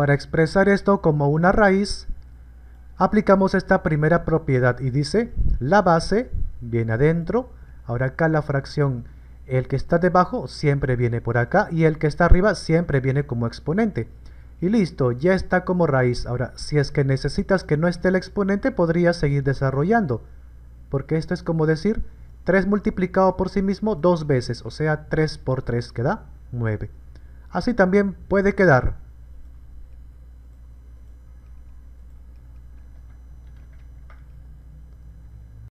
Para expresar esto como una raíz, aplicamos esta primera propiedad y dice la base viene adentro, ahora acá la fracción el que está debajo siempre viene por acá y el que está arriba siempre viene como exponente. Y listo, ya está como raíz. Ahora, si es que necesitas que no esté el exponente, podrías seguir desarrollando. Porque esto es como decir 3 multiplicado por sí mismo dos veces, o sea 3 por 3 queda 9. Así también puede quedar.